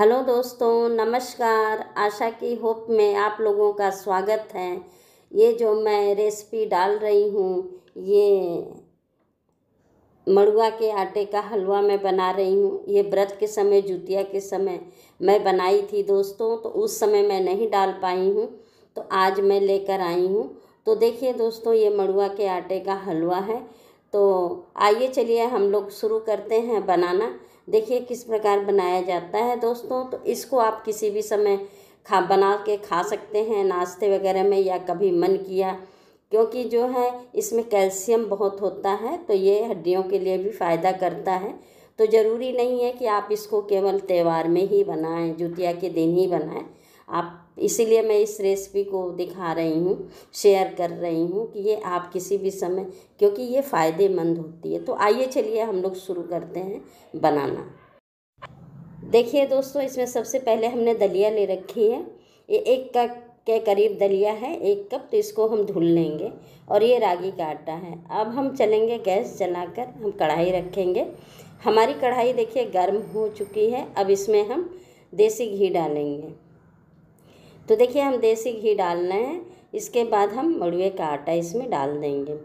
hello दोस्तों नमस्कार आशा की होप में आप लोगों का स्वागत है ये जो मैं रेसिपी डाल रही हूँ ये मड़ुआ के आटे का हलवा मैं बना रही हूँ ये व्रत के समय जुतिया के समय मैं बनाई थी दोस्तों तो उस समय मैं नहीं डाल पाई हूँ तो आज मैं लेकर आई हूँ तो देखिए दोस्तों ये मड़ुआ के आटे का हलवा है तो आइए चलिए हम लोग शुरू करते हैं बनाना देखिए किस प्रकार बनाया जाता है दोस्तों तो इसको आप किसी भी समय खा बना के खा सकते हैं नाश्ते वगैरह में या कभी मन किया क्योंकि जो है इसमें कैल्शियम बहुत होता है तो ये हड्डियों के लिए भी फ़ायदा करता है तो ज़रूरी नहीं है कि आप इसको केवल त्यौहार में ही बनाएं जुतिया के दिन ही बनाएं आप इसीलिए मैं इस रेसिपी को दिखा रही हूँ शेयर कर रही हूँ कि ये आप किसी भी समय क्योंकि ये फ़ायदेमंद होती है तो आइए चलिए हम लोग शुरू करते हैं बनाना देखिए दोस्तों इसमें सबसे पहले हमने दलिया ले रखी है ये एक कप के करीब दलिया है एक कप तो इसको हम धुल लेंगे और ये रागी का आटा है अब हम चलेंगे गैस जलाकर हम कढ़ाई रखेंगे हमारी कढ़ाई देखिए गर्म हो चुकी है अब इसमें हम देसी घी डालेंगे तो देखिए हम देसी घी डाल रहे हैं इसके बाद हम मड़ुए का आटा इसमें डाल देंगे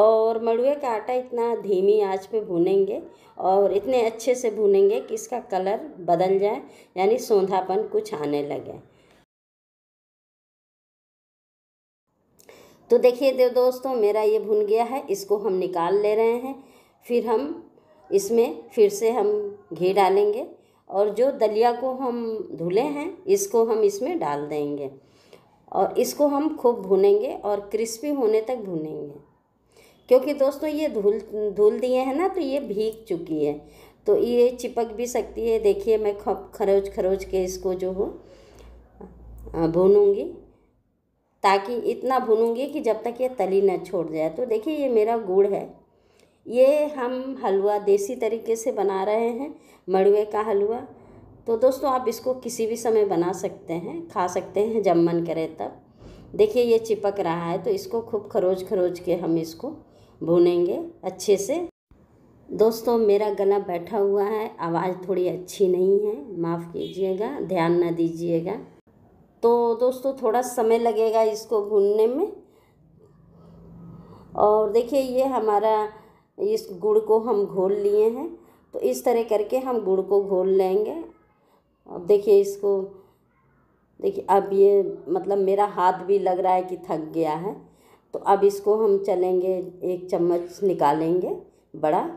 और मड़ुए का आटा इतना धीमी आंच पे भूनेंगे और इतने अच्छे से भूनेंगे कि इसका कलर बदल जाए यानी सौंधापन कुछ आने लगे तो देखिए देव दोस्तों मेरा ये भुन गया है इसको हम निकाल ले रहे हैं फिर हम इसमें फिर से हम घी डालेंगे और जो दलिया को हम धुले हैं इसको हम इसमें डाल देंगे और इसको हम खूब भूनेंगे और क्रिस्पी होने तक भूनेंगे क्योंकि दोस्तों ये धुल धुल दिए हैं ना तो ये भीग चुकी है तो ये चिपक भी सकती है देखिए मैं खरोच खरोच के इसको जो हो भूनूँगी ताकि इतना भूनूँगी कि जब तक ये तली ना छोड़ जाए तो देखिए ये मेरा गुड़ है ये हम हलवा देसी तरीके से बना रहे हैं मड़ुए का हलवा तो दोस्तों आप इसको किसी भी समय बना सकते हैं खा सकते हैं जब मन करे तब देखिए ये चिपक रहा है तो इसको खूब खरोज खरोच के हम इसको भूनेंगे अच्छे से दोस्तों मेरा गला बैठा हुआ है आवाज़ थोड़ी अच्छी नहीं है माफ़ कीजिएगा ध्यान ना दीजिएगा तो दोस्तों थोड़ा समय लगेगा इसको भूनने में और देखिए ये हमारा इस गुड़ को हम घोल लिए हैं तो इस तरह करके हम गुड़ को घोल लेंगे अब देखिए इसको देखिए अब ये मतलब मेरा हाथ भी लग रहा है कि थक गया है तो अब इसको हम चलेंगे एक चम्मच निकालेंगे बड़ा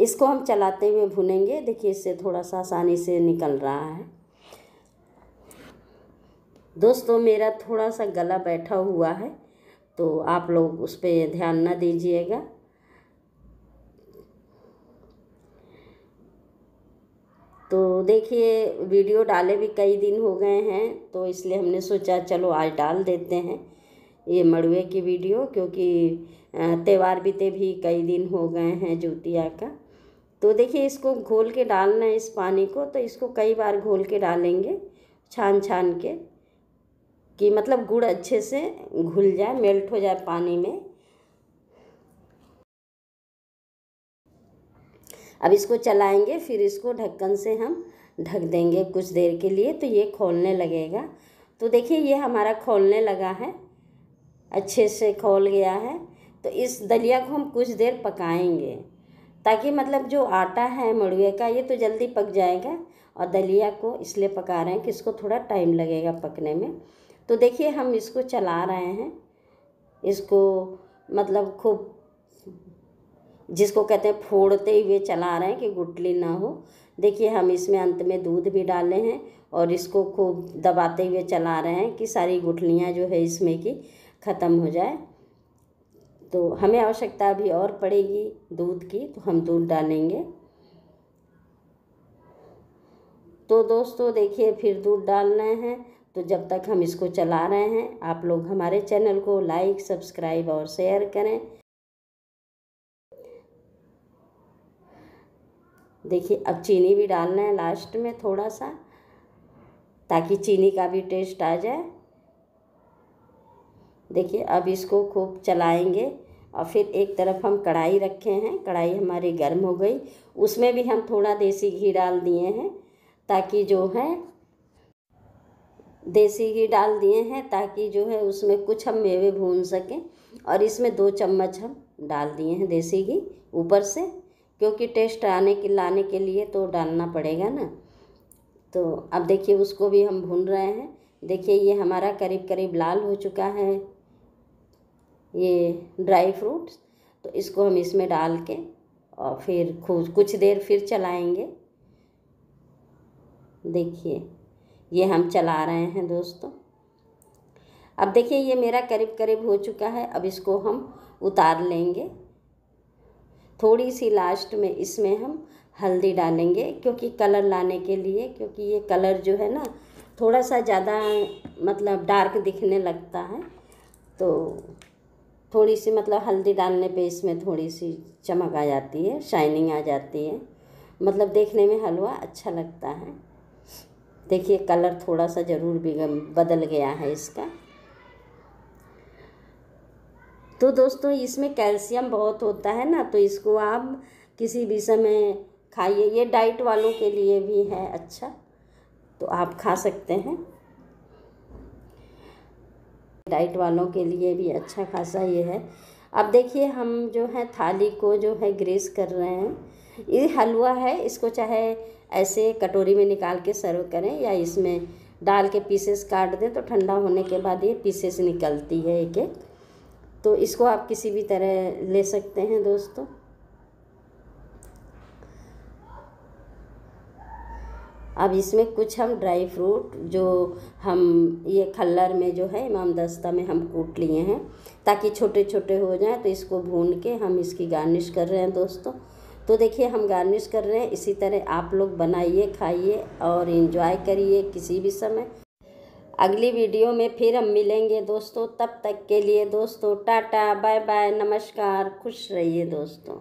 इसको हम चलाते हुए भुनेंगे देखिए इससे थोड़ा सा आसानी से निकल रहा है दोस्तों मेरा थोड़ा सा गला बैठा हुआ है तो आप लोग उस पर ध्यान ना दीजिएगा तो देखिए वीडियो डाले भी कई दिन हो गए हैं तो इसलिए हमने सोचा चलो आज डाल देते हैं ये मड़ुए की वीडियो क्योंकि त्यौहार बीते भी कई दिन हो गए हैं जूतिया का तो देखिए इसको घोल के डालना है इस पानी को तो इसको कई बार घोल के डालेंगे छान छान के कि मतलब गुड़ अच्छे से घुल जाए मेल्ट हो जाए पानी में अब इसको चलाएंगे फिर इसको ढक्कन से हम ढक देंगे कुछ देर के लिए तो ये खोलने लगेगा तो देखिए ये हमारा खोलने लगा है अच्छे से खोल गया है तो इस दलिया को हम कुछ देर पकाएंगे ताकि मतलब जो आटा है मड़ुए का ये तो जल्दी पक जाएगा और दलिया को इसलिए पका रहे हैं कि इसको थोड़ा टाइम लगेगा पकने में तो देखिए हम इसको चला रहे हैं इसको मतलब खूब जिसको कहते हैं फोड़ते हुए चला रहे हैं कि गुटली ना हो देखिए हम इसमें अंत में दूध भी डाले हैं और इसको खूब दबाते हुए चला रहे हैं कि सारी गुठलियाँ जो है इसमें की ख़त्म हो जाए तो हमें आवश्यकता अभी और पड़ेगी दूध की तो हम दूध डालेंगे तो दोस्तों देखिए फिर दूध डाल रहे हैं तो जब तक हम इसको चला रहे हैं आप लोग हमारे चैनल को लाइक सब्सक्राइब और शेयर करें देखिए अब चीनी भी डालना है लास्ट में थोड़ा सा ताकि चीनी का भी टेस्ट आ जाए देखिए अब इसको खूब चलाएंगे और फिर एक तरफ हम कढ़ाई रखे हैं कढ़ाई हमारी गर्म हो गई उसमें भी हम थोड़ा देसी घी डाल दिए हैं ताकि जो है देसी घी डाल दिए हैं ताकि जो है उसमें कुछ हम मेवे भून सकें और इसमें दो चम्मच हम डाल दिए हैं देसी घी ऊपर से क्योंकि टेस्ट आने के लाने के लिए तो डालना पड़ेगा ना तो अब देखिए उसको भी हम भून रहे हैं देखिए ये हमारा करीब करीब लाल हो चुका है ये ड्राई फ्रूट्स तो इसको हम इसमें डाल के और फिर खूब कुछ देर फिर चलाएंगे देखिए ये हम चला रहे हैं दोस्तों अब देखिए ये मेरा करीब करीब हो चुका है अब इसको हम उतार लेंगे थोड़ी सी लास्ट में इसमें हम हल्दी डालेंगे क्योंकि कलर लाने के लिए क्योंकि ये कलर जो है ना थोड़ा सा ज़्यादा मतलब डार्क दिखने लगता है तो थोड़ी सी मतलब हल्दी डालने पे इसमें थोड़ी सी चमक आ जाती है शाइनिंग आ जाती है मतलब देखने में हलवा अच्छा लगता है देखिए कलर थोड़ा सा ज़रूर भी बदल गया है इसका तो दोस्तों इसमें कैल्शियम बहुत होता है ना तो इसको आप किसी भी समय खाइए ये डाइट वालों के लिए भी है अच्छा तो आप खा सकते हैं डाइट वालों के लिए भी अच्छा खासा ये है अब देखिए हम जो है थाली को जो है ग्रेस कर रहे हैं ये हलवा है इसको चाहे ऐसे कटोरी में निकाल के सर्व करें या इसमें डाल के पीसेस काट दें तो ठंडा होने के बाद ये पीसेस निकलती है एक एक तो इसको आप किसी भी तरह ले सकते हैं दोस्तों अब इसमें कुछ हम ड्राई फ्रूट जो हम ये खल्लर में जो है इमाम दस्ता में हम कूट लिए हैं ताकि छोटे छोटे हो जाएं तो इसको भून के हम इसकी गार्निश कर रहे हैं दोस्तों तो देखिए हम गार्निश कर रहे हैं इसी तरह आप लोग बनाइए खाइए और इन्जॉय करिए किसी भी समय अगली वीडियो में फिर हम मिलेंगे दोस्तों तब तक के लिए दोस्तों टाटा बाय बाय नमस्कार खुश रहिए दोस्तों